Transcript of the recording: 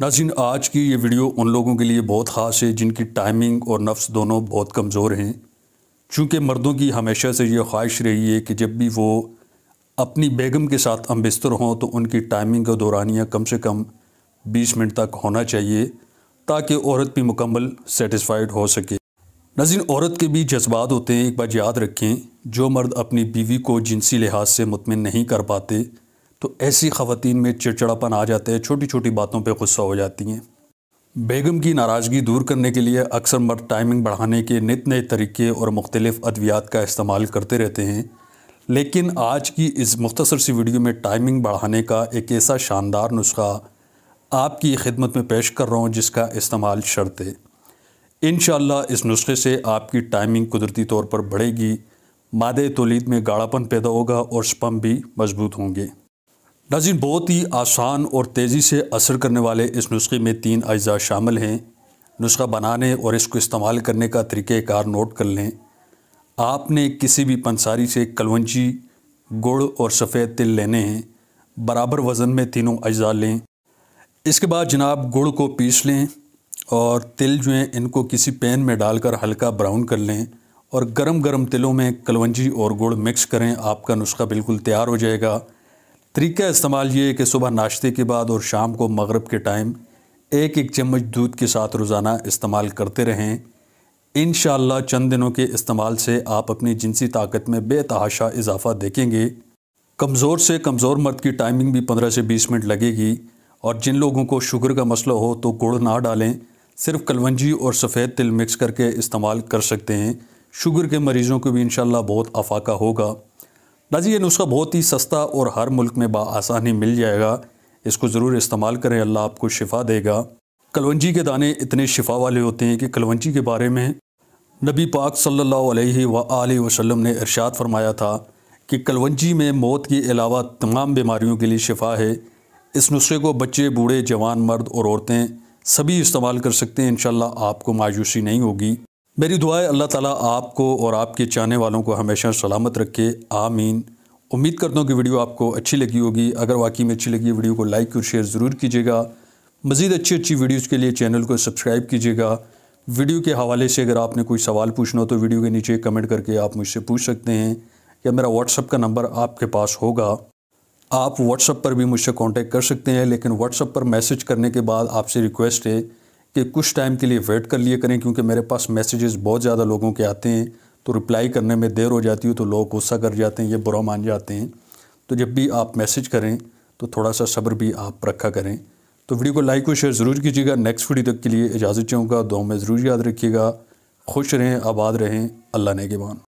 नाजिन आज की ये वीडियो उन लोगों के लिए बहुत ख़ास है जिनकी टाइमिंग और नफ्स दोनों बहुत कमज़ोर हैं चूँकि मर्दों की हमेशा से ये ख्वाहिश रही है कि जब भी वो अपनी बेगम के साथ अम्बिस्तर हों तो उनकी टाइमिंग का दौरानिया कम से कम 20 मिनट तक होना चाहिए ताकि औरत भी मुकम्मल सेटिस्फाइड हो सके नाजिन औरत के भी जज्बात होते हैं एक बार याद रखें जो मर्द अपनी बीवी को जिनसी लिहाज से मुतमिन नहीं कर पाते तो ऐसी ख़वान में चिड़चिड़ापन आ जाता है छोटी छोटी बातों पर गुस्सा हो जाती हैं बेगम की नाराज़गी दूर करने के लिए अक्सर मर्द टाइमिंग बढ़ाने के नित नए तरीके और मुख्तलिफ़ अद्वियात का इस्तेमाल करते रहते हैं लेकिन आज की इस मुख्तसर सी वीडियो में टाइमिंग बढ़ाने का एक ऐसा शानदार नुस्खा आपकी खिदमत में पेश कर रहा हूँ जिसका इस्तेमाल शर्त है इन इस नुस्खे से आपकी टाइमिंग कुदरती तौर पर बढ़ेगी मादे तोलीद में गाढ़ापन पैदा होगा और स्पम भी मजबूत होंगे नाजिन बहुत ही आसान और तेज़ी से असर करने वाले इस नुस्खे में तीन अज्जा शामिल हैं नुस्खा बनाने और इसको इस्तेमाल करने का तरीक़ार नोट कर लें आपने किसी भी पंसारी से कलवंजी गुड़ और सफ़ेद तिल लेने हैं बराबर वज़न में तीनों अज्जा लें इसके बाद जनाब गुड़ को पीस लें और तिल जो हैं इनको किसी पैन में डालकर हल्का ब्राउन कर लें और गरम गरम तिलों में कलवंजी और गुड़ मिक्स करें आपका नुस्खा बिल्कुल तैयार हो जाएगा तरीका इस्तेमाल ये कि सुबह नाश्ते के बाद और शाम को मगरब के टाइम एक एक चम्मच दूध के साथ रोज़ाना इस्तेमाल करते रहें इन चंद दिनों के इस्तेमाल से आप अपनी जिनसी ताकत में बेतहाशा इजाफा देखेंगे कमज़ोर से कमज़ोर मर्द की टाइमिंग भी पंद्रह से बीस मिनट लगेगी और जिन लोगों को शुगर का मसला हो तो गुड़ ना डालें सिर्फ कलवंजी और सफ़ेद तिल मिक्स करके इस्तेमाल कर सकते हैं शुगर के मरीज़ों को भी इन बहुत अफाका होगा नाजी ये नुस्खा बहुत ही सस्ता और हर मुल्क में बसानी मिल जाएगा इसको ज़रूर इस्तेमाल करें अल्लाह आपको शिफा देगा कलवंजी के दाने इतने शिफा वाले होते हैं कि कलवंजी के बारे में नबी पाक सल्लल्लाहु अलैहि ने इरशाद फरमाया था कि कलवंजी में मौत के अलावा तमाम बीमारियों के लिए शिफा है इस नुस्खे को बच्चे बूढ़े जवान मर्द और औरतें सभी इस्तेमाल कर सकते हैं इन आपको मायूसी नहीं होगी मेरी दुआ है अल्लाह ताला आपको और आपके चाहने वालों को हमेशा सलामत रखे आमीन उम्मीद करता हूँ कि वीडियो आपको अच्छी लगी होगी अगर वाकई में अच्छी लगी वीडियो को लाइक और शेयर ज़रूर कीजिएगा मज़ीद अच्छी अच्छी वीडियोज़ के लिए चैनल को सब्सक्राइब कीजिएगा वीडियो के हवाले से अगर आपने कोई सवाल पूछना हो तो वीडियो के नीचे कमेंट करके आप मुझसे पूछ सकते हैं या मेरा व्हाट्सअप का नंबर आपके पास होगा आप व्हाट्सअप पर भी मुझसे कांटेक्ट कर सकते हैं लेकिन व्हाट्सअप पर मैसेज करने के बाद आपसे रिक्वेस्ट है कि कुछ टाइम के लिए वेट कर लिए करें क्योंकि मेरे पास मैसेजेस बहुत ज़्यादा लोगों के आते हैं तो रिप्लाई करने में देर हो जाती है तो लोग गुस्सा कर जाते हैं ये बुरा मान जाते हैं तो जब भी आप मैसेज करें तो थोड़ा सा सब्र भी आप रखा करें तो वीडियो को लाइक और शेयर ज़रूर कीजिएगा नेक्स्ट वीडियो तक के लिए इजाज़त चाहूँगा दो में ज़रूर याद रखिएगा खुश रहें आबाद रहें अल्लाह ने